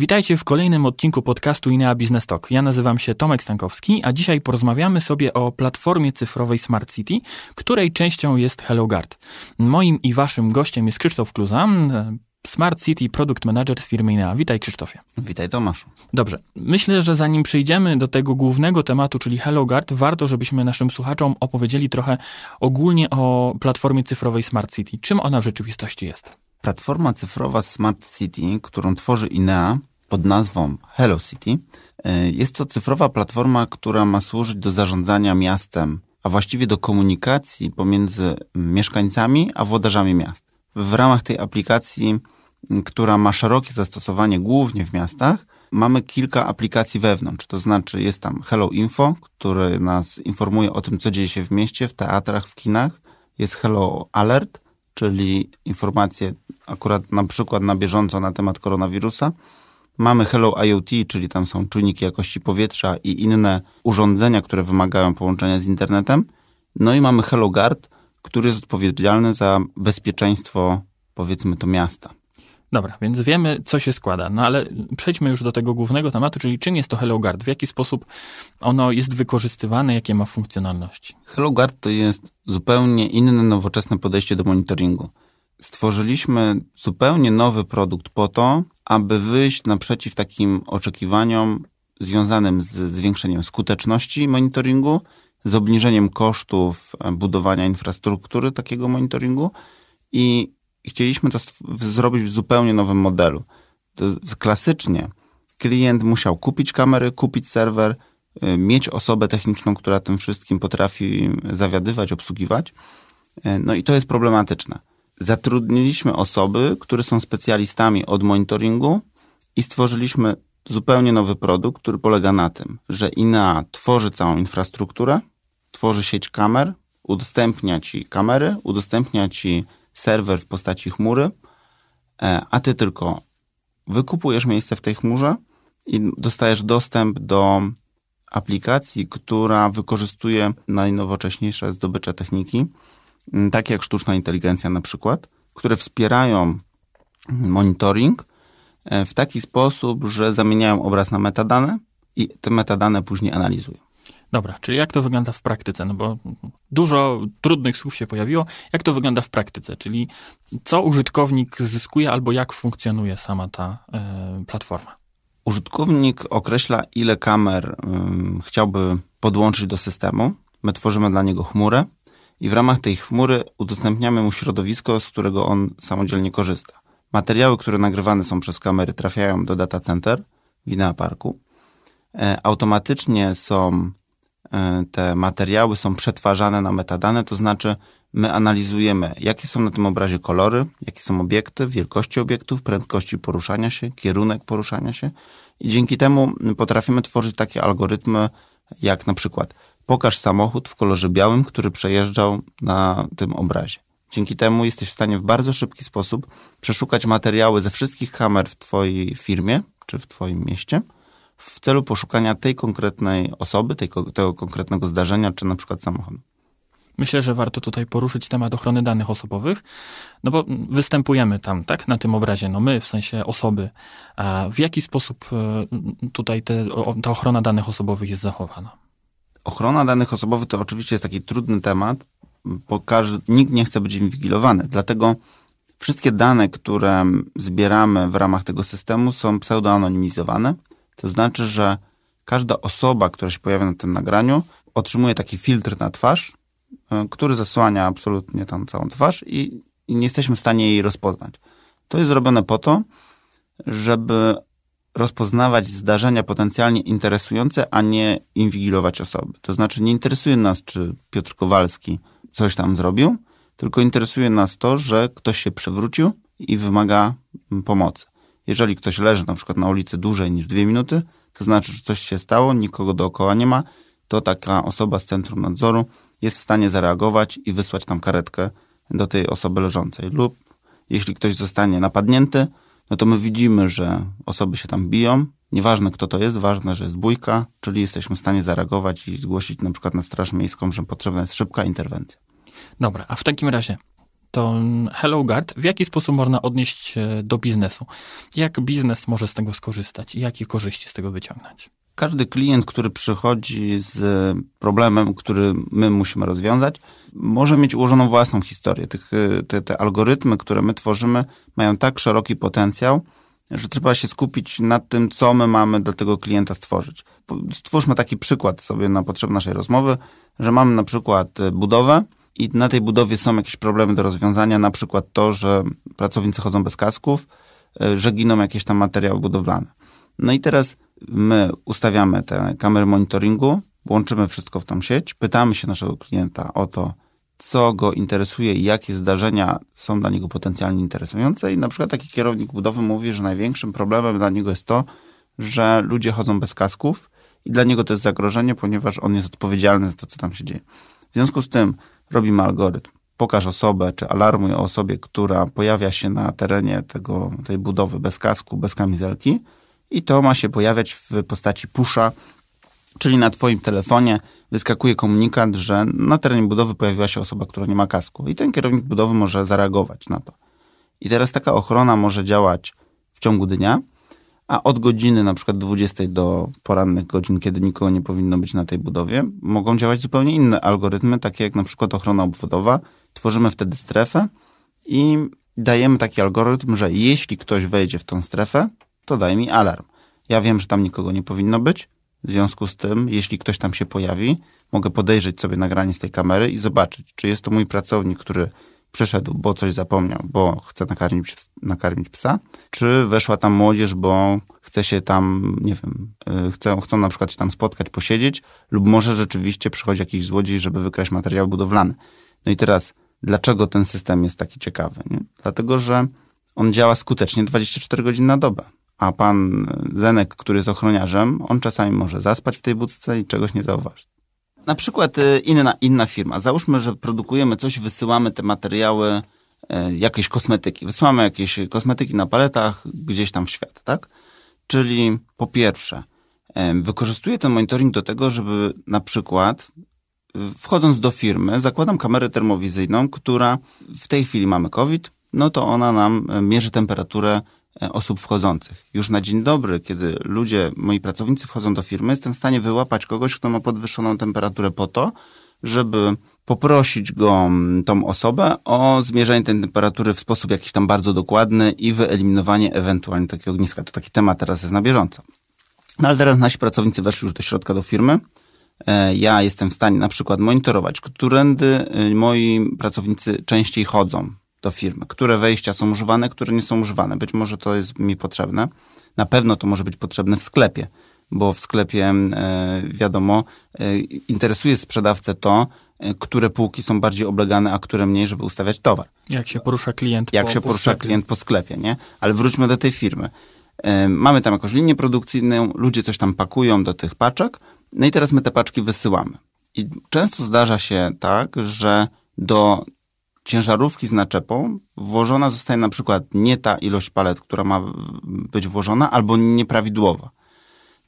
Witajcie w kolejnym odcinku podcastu Inea Business Talk. Ja nazywam się Tomek Stankowski, a dzisiaj porozmawiamy sobie o platformie cyfrowej Smart City, której częścią jest HelloGuard. Moim i waszym gościem jest Krzysztof Kluza, Smart City Product Manager z firmy INEA. Witaj Krzysztofie. Witaj Tomaszu. Dobrze. Myślę, że zanim przejdziemy do tego głównego tematu, czyli HelloGuard, warto, żebyśmy naszym słuchaczom opowiedzieli trochę ogólnie o platformie cyfrowej Smart City. Czym ona w rzeczywistości jest? Platforma cyfrowa Smart City, którą tworzy INEA, pod nazwą Hello City. E, jest to cyfrowa platforma, która ma służyć do zarządzania miastem, a właściwie do komunikacji pomiędzy mieszkańcami a włodarzami miast. W ramach tej aplikacji, która ma szerokie zastosowanie głównie w miastach, mamy kilka aplikacji wewnątrz. To znaczy jest tam Hello Info, który nas informuje o tym, co dzieje się w mieście, w teatrach, w kinach. Jest Hello Alert, czyli informacje akurat na przykład na bieżąco na temat koronawirusa. Mamy Hello IoT, czyli tam są czujniki jakości powietrza i inne urządzenia, które wymagają połączenia z internetem. No i mamy Hello Guard, który jest odpowiedzialny za bezpieczeństwo, powiedzmy to, miasta. Dobra, więc wiemy, co się składa. No ale przejdźmy już do tego głównego tematu, czyli czym jest to Hello Guard, w jaki sposób ono jest wykorzystywane, jakie ma funkcjonalności. Hello Guard to jest zupełnie inne, nowoczesne podejście do monitoringu stworzyliśmy zupełnie nowy produkt po to, aby wyjść naprzeciw takim oczekiwaniom związanym z zwiększeniem skuteczności monitoringu, z obniżeniem kosztów e, budowania infrastruktury takiego monitoringu i chcieliśmy to zrobić w zupełnie nowym modelu. To klasycznie klient musiał kupić kamery, kupić serwer, y, mieć osobę techniczną, która tym wszystkim potrafi zawiadywać, obsługiwać. E, no i to jest problematyczne zatrudniliśmy osoby, które są specjalistami od monitoringu i stworzyliśmy zupełnie nowy produkt, który polega na tym, że INA tworzy całą infrastrukturę, tworzy sieć kamer, udostępnia ci kamery, udostępnia ci serwer w postaci chmury, e, a ty tylko wykupujesz miejsce w tej chmurze i dostajesz dostęp do aplikacji, która wykorzystuje najnowocześniejsze zdobycze techniki, Mm, takie jak sztuczna inteligencja na przykład, które wspierają mm, monitoring e, w taki sposób, że zamieniają obraz na metadane i te metadane później analizują. Dobra, czyli jak to wygląda w praktyce? No bo dużo trudnych słów się pojawiło. Jak to wygląda w praktyce? Czyli co użytkownik zyskuje albo jak funkcjonuje sama ta y, platforma? Użytkownik określa, ile kamer y, chciałby podłączyć do systemu. My tworzymy dla niego chmurę, i w ramach tej chmury udostępniamy mu środowisko, z którego on samodzielnie korzysta. Materiały, które nagrywane są przez kamery, trafiają do data center Parku. E, automatycznie są e, te materiały są przetwarzane na metadane, to znaczy my analizujemy, jakie są na tym obrazie kolory, jakie są obiekty, wielkości obiektów, prędkości poruszania się, kierunek poruszania się i dzięki temu potrafimy tworzyć takie algorytmy, jak na przykład pokaż samochód w kolorze białym, który przejeżdżał na tym obrazie. Dzięki temu jesteś w stanie w bardzo szybki sposób przeszukać materiały ze wszystkich kamer w Twojej firmie czy w Twoim mieście w celu poszukania tej konkretnej osoby, tej, tego konkretnego zdarzenia czy na przykład samochodu. Myślę, że warto tutaj poruszyć temat ochrony danych osobowych, no bo występujemy tam, tak, na tym obrazie, no my, w sensie osoby. A w jaki sposób e, tutaj te, ta ochrona danych osobowych jest zachowana? Ochrona danych osobowych to oczywiście jest taki trudny temat, bo każdy, nikt nie chce być inwigilowany. Dlatego wszystkie dane, które zbieramy w ramach tego systemu są pseudoanonimizowane. To znaczy, że każda osoba, która się pojawia na tym nagraniu, otrzymuje taki filtr na twarz, e, który zasłania absolutnie tam całą twarz i, i nie jesteśmy w stanie jej rozpoznać. To jest zrobione po to, żeby rozpoznawać zdarzenia potencjalnie interesujące, a nie inwigilować osoby. To znaczy nie interesuje nas, czy Piotr Kowalski coś tam zrobił, tylko interesuje nas to, że ktoś się przewrócił i wymaga mm, pomocy. Jeżeli ktoś leży na przykład na ulicy dłużej niż dwie minuty, to znaczy, że coś się stało, nikogo dookoła nie ma, to taka osoba z centrum nadzoru jest w stanie zareagować i wysłać tam karetkę do tej osoby leżącej. Lub jeśli ktoś zostanie napadnięty, no to my widzimy, że osoby się tam biją. Nieważne kto to jest, ważne, że jest bójka, czyli jesteśmy w stanie zareagować i zgłosić na przykład na Straż Miejską, że potrzebna jest szybka interwencja. Dobra, a w takim razie to mm, Hello Guard, w jaki sposób można odnieść do biznesu? Jak biznes może z tego skorzystać i jakie korzyści z tego wyciągnąć? Każdy klient, który przychodzi z problemem, który my musimy rozwiązać, może mieć ułożoną własną historię. Tych, te, te algorytmy, które my tworzymy, mają tak szeroki potencjał, że trzeba się skupić na tym, co my mamy dla tego klienta stworzyć. Stwórzmy taki przykład sobie na potrzeby naszej rozmowy, że mamy na przykład e, budowę i na tej budowie są jakieś problemy do rozwiązania, na przykład to, że pracownicy chodzą bez kasków, e, że giną jakieś tam materiały budowlane. No i teraz my ustawiamy te kamery monitoringu, łączymy wszystko w tą sieć, pytamy się naszego klienta o to, co go interesuje i jakie zdarzenia są dla niego potencjalnie interesujące. I na przykład taki kierownik budowy mówi, że największym problemem dla niego jest to, że ludzie chodzą bez kasków i dla niego to jest zagrożenie, ponieważ on jest odpowiedzialny za to, co tam się dzieje. W związku z tym robimy algorytm. Pokaż osobę, czy alarmuj o osobie, która pojawia się na terenie tego, tej budowy bez kasku, bez kamizelki i to ma się pojawiać w postaci pusha, czyli na Twoim telefonie wyskakuje komunikat, że na terenie budowy pojawiła się osoba, która nie ma kasku i ten kierownik budowy może zareagować na to. I teraz taka ochrona może działać w ciągu dnia, a od godziny na przykład 20 do porannych godzin, kiedy nikogo nie powinno być na tej budowie, mogą działać zupełnie inne algorytmy, takie jak na przykład ochrona obwodowa. Tworzymy wtedy strefę i dajemy taki algorytm, że jeśli ktoś wejdzie w tą strefę, to daj mi alarm. Ja wiem, że tam nikogo nie powinno być. W związku z tym, jeśli ktoś tam się pojawi, mogę podejrzeć sobie nagranie z tej kamery i zobaczyć, czy jest to mój pracownik, który przyszedł, bo coś zapomniał, bo chce nakarmić, nakarmić psa, czy weszła tam młodzież, bo chce się tam, nie wiem, y, chcą, chcą na przykład się tam spotkać, posiedzieć, lub może rzeczywiście przychodzi jakiś złodziej, żeby wykraść materiał budowlany. No i teraz, dlaczego ten system jest taki ciekawy? Nie? Dlatego, że on działa skutecznie 24 godziny na dobę a pan Zenek, który jest ochroniarzem, on czasami może zaspać w tej budce i czegoś nie zauważyć. Na przykład y, inna, inna firma. Załóżmy, że produkujemy coś, wysyłamy te materiały, e, jakieś kosmetyki. Wysyłamy jakieś kosmetyki na paletach gdzieś tam w świat, tak? Czyli po pierwsze, e, wykorzystuję ten monitoring do tego, żeby na przykład y, wchodząc do firmy, zakładam kamerę termowizyjną, która w tej chwili mamy COVID, no to ona nam e, mierzy temperaturę E, osób wchodzących. Już na dzień dobry, kiedy ludzie, moi pracownicy wchodzą do firmy, jestem w stanie wyłapać kogoś, kto ma podwyższoną temperaturę po to, żeby poprosić go, mm, tą osobę, o zmierzenie tej temperatury w sposób jakiś tam bardzo dokładny i wyeliminowanie ewentualnie takiego ogniska. To taki temat teraz jest na bieżąco. No ale teraz nasi pracownicy weszli już do środka do firmy. E, ja jestem w stanie na przykład monitorować, którędy e, moi pracownicy częściej chodzą, do firmy. Które wejścia są używane, które nie są używane. Być może to jest mi potrzebne. Na pewno to może być potrzebne w sklepie, bo w sklepie e, wiadomo, e, interesuje sprzedawcę to, e, które półki są bardziej oblegane, a które mniej, żeby ustawiać towar. Jak się porusza klient Jak po, się porusza klient po sklepie, nie? Ale wróćmy do tej firmy. Mamy tam jakąś linię produkcyjną, ludzie coś tam pakują do tych paczek, no i teraz my te paczki wysyłamy. I często zdarza się tak, że do ciężarówki z naczepą włożona zostaje na przykład nie ta ilość palet, która ma być włożona, albo nieprawidłowa.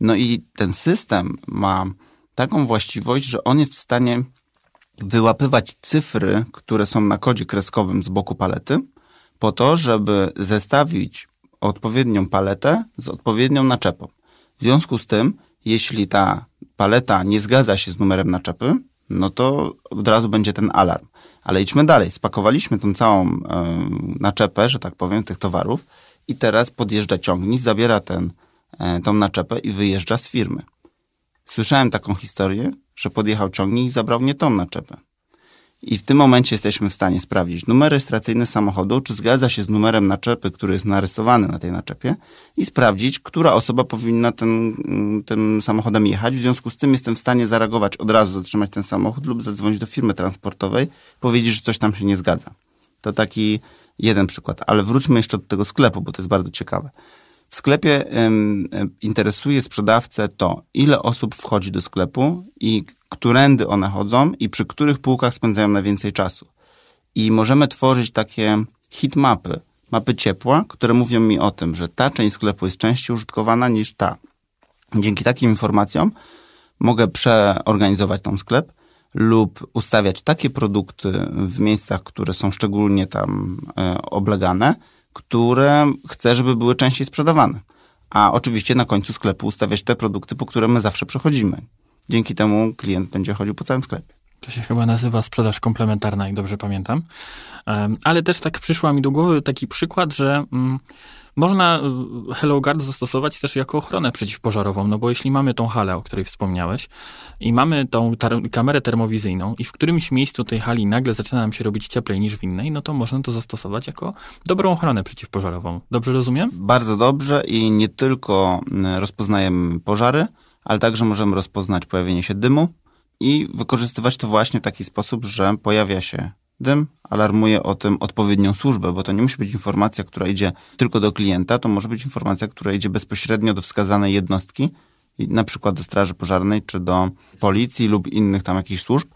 No i ten system ma taką właściwość, że on jest w stanie wyłapywać cyfry, które są na kodzie kreskowym z boku palety, po to, żeby zestawić odpowiednią paletę z odpowiednią naczepą. W związku z tym, jeśli ta paleta nie zgadza się z numerem naczepy, no to od razu będzie ten alarm. Ale idźmy dalej. Spakowaliśmy tą całą e, naczepę, że tak powiem, tych towarów i teraz podjeżdża ciągnik, zabiera ten, e, tą naczepę i wyjeżdża z firmy. Słyszałem taką historię, że podjechał ciągnik i zabrał nie tą naczepę. I w tym momencie jesteśmy w stanie sprawdzić numer rejestracyjny samochodu, czy zgadza się z numerem naczepy, który jest narysowany na tej naczepie, i sprawdzić, która osoba powinna ten, tym samochodem jechać. W związku z tym jestem w stanie zareagować od razu, zatrzymać ten samochód lub zadzwonić do firmy transportowej, powiedzieć, że coś tam się nie zgadza. To taki jeden przykład, ale wróćmy jeszcze do tego sklepu, bo to jest bardzo ciekawe. W sklepie interesuje sprzedawcę to, ile osób wchodzi do sklepu i którędy one chodzą i przy których półkach spędzają najwięcej czasu. I możemy tworzyć takie hitmapy, mapy ciepła, które mówią mi o tym, że ta część sklepu jest częściej użytkowana niż ta. Dzięki takim informacjom mogę przeorganizować ten sklep lub ustawiać takie produkty w miejscach, które są szczególnie tam e, oblegane, które chcę, żeby były częściej sprzedawane. A oczywiście na końcu sklepu ustawiać te produkty, po które my zawsze przechodzimy. Dzięki temu klient będzie chodził po całym sklepie. To się chyba nazywa sprzedaż komplementarna, jak dobrze pamiętam. Ale też tak przyszła mi do głowy taki przykład, że mm, można y, Guard zastosować też jako ochronę przeciwpożarową, no bo jeśli mamy tą halę, o której wspomniałeś, i mamy tą ter kamerę termowizyjną i w którymś miejscu tej hali nagle zaczyna nam się robić cieplej niż w innej, no to można to zastosować jako dobrą ochronę przeciwpożarową. Dobrze rozumiem? Bardzo dobrze i nie tylko mm, rozpoznajemy pożary, ale także możemy rozpoznać pojawienie się dymu, i wykorzystywać to właśnie w taki sposób, że pojawia się dym, alarmuje o tym odpowiednią służbę, bo to nie musi być informacja, która idzie tylko do klienta, to może być informacja, która idzie bezpośrednio do wskazanej jednostki, na przykład do Straży Pożarnej, czy do policji lub innych tam jakichś służb.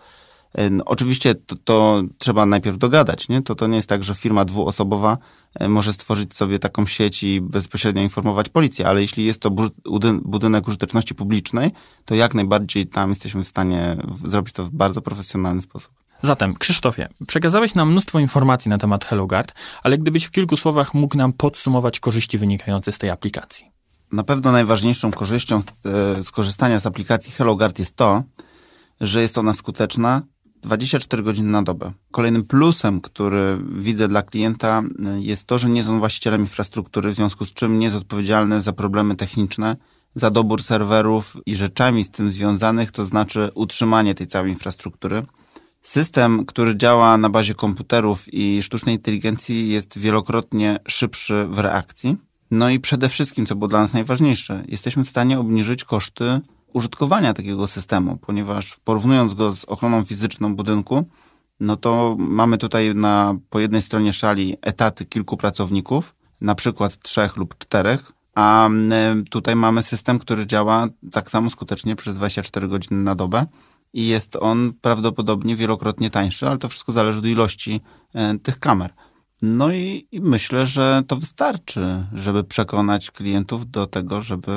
No, oczywiście to, to, trzeba najpierw dogadać, nie? To, to nie jest tak, że firma dwuosobowa E, może stworzyć sobie taką sieć i bezpośrednio informować policję, ale jeśli jest to budynek użyteczności publicznej, to jak najbardziej tam jesteśmy w stanie zrobić to w bardzo profesjonalny sposób. Zatem, Krzysztofie, przekazałeś nam mnóstwo informacji na temat HelloGuard, ale gdybyś w kilku słowach mógł nam podsumować korzyści wynikające z tej aplikacji. Na pewno najważniejszą korzyścią z, e, skorzystania z aplikacji HelloGuard jest to, że jest ona skuteczna, 24 godziny na dobę. Kolejnym plusem, który widzę dla klienta y, jest to, że nie jest on właścicielem infrastruktury, w związku z czym nie jest odpowiedzialny za problemy techniczne, za dobór serwerów i rzeczami z tym związanych, to znaczy utrzymanie tej całej infrastruktury. System, który działa na bazie komputerów i sztucznej inteligencji jest wielokrotnie szybszy w reakcji. No i przede wszystkim, co było dla nas najważniejsze, jesteśmy w stanie obniżyć koszty użytkowania takiego systemu, ponieważ porównując go z ochroną fizyczną budynku, no to mamy tutaj na, po jednej stronie szali etaty kilku pracowników, na przykład trzech lub czterech, a tutaj mamy system, który działa tak samo skutecznie przez 24 godziny na dobę i jest on prawdopodobnie wielokrotnie tańszy, ale to wszystko zależy od ilości e, tych kamer. No i, i, myślę, że to wystarczy, żeby przekonać klientów do tego, żeby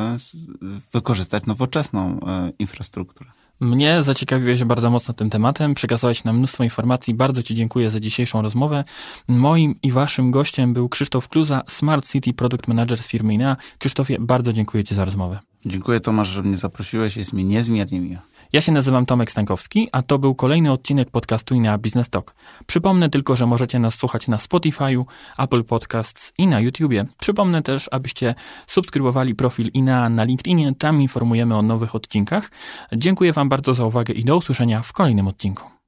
wykorzystać nowoczesną e, infrastrukturę. Mnie zaciekawiłeś się bardzo mocno tym tematem, przekazałeś nam mnóstwo informacji. Bardzo Ci dziękuję za dzisiejszą rozmowę. Moim i Waszym gościem był Krzysztof Kluza, Smart City Product Manager z firmy INEA. Krzysztofie, bardzo dziękuję Ci za rozmowę. Dziękuję Tomasz, że mnie zaprosiłeś. Jest mi niezmiernie miło. Ja się nazywam Tomek Stankowski, a to był kolejny odcinek podcastu INEA Business Talk. Przypomnę tylko, że możecie nas słuchać na Spotify'u, Apple Podcasts i na YouTubie. Przypomnę też, abyście subskrybowali profil INEA na LinkedInie, tam informujemy o nowych odcinkach. Dziękuję Wam bardzo za uwagę i do usłyszenia w kolejnym odcinku.